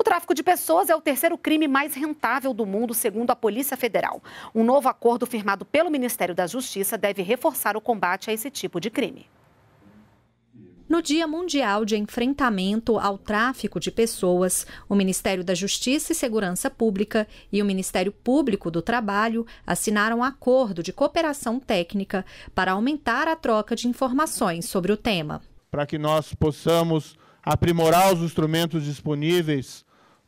O tráfico de pessoas é o terceiro crime mais rentável do mundo, segundo a Polícia Federal. Um novo acordo firmado pelo Ministério da Justiça deve reforçar o combate a esse tipo de crime. No Dia Mundial de Enfrentamento ao Tráfico de Pessoas, o Ministério da Justiça e Segurança Pública e o Ministério Público do Trabalho assinaram um acordo de cooperação técnica para aumentar a troca de informações sobre o tema. Para que nós possamos aprimorar os instrumentos disponíveis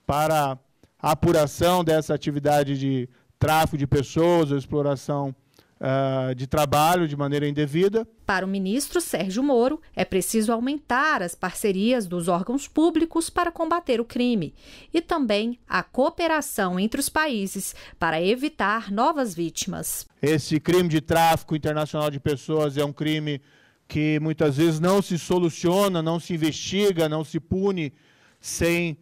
para a apuração dessa atividade de tráfico de pessoas ou exploração uh, de trabalho de maneira indevida. Para o ministro Sérgio Moro, é preciso aumentar as parcerias dos órgãos públicos para combater o crime e também a cooperação entre os países para evitar novas vítimas. Esse crime de tráfico internacional de pessoas é um crime que muitas vezes não se soluciona, não se investiga, não se pune sem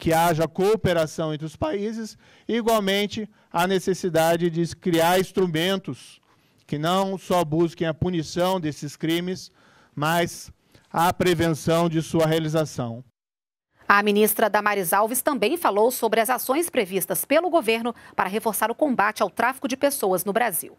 que haja cooperação entre os países, igualmente a necessidade de criar instrumentos que não só busquem a punição desses crimes, mas a prevenção de sua realização. A ministra Damares Alves também falou sobre as ações previstas pelo governo para reforçar o combate ao tráfico de pessoas no Brasil.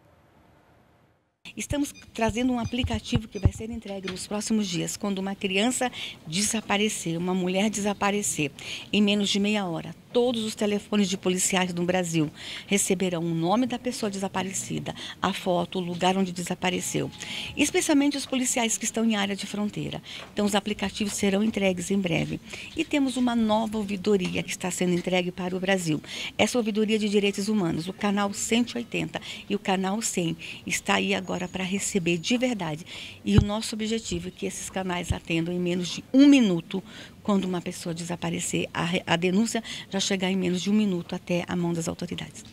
Estamos trazendo um aplicativo que vai ser entregue nos próximos dias, quando uma criança desaparecer, uma mulher desaparecer, em menos de meia hora todos os telefones de policiais do Brasil receberão o nome da pessoa desaparecida, a foto, o lugar onde desapareceu, especialmente os policiais que estão em área de fronteira. Então, os aplicativos serão entregues em breve. E temos uma nova ouvidoria que está sendo entregue para o Brasil. Essa ouvidoria de direitos humanos, o canal 180 e o canal 100, está aí agora para receber de verdade. E o nosso objetivo é que esses canais atendam em menos de um minuto quando uma pessoa desaparecer. A, a denúncia já chegar em menos de um minuto até a mão das autoridades.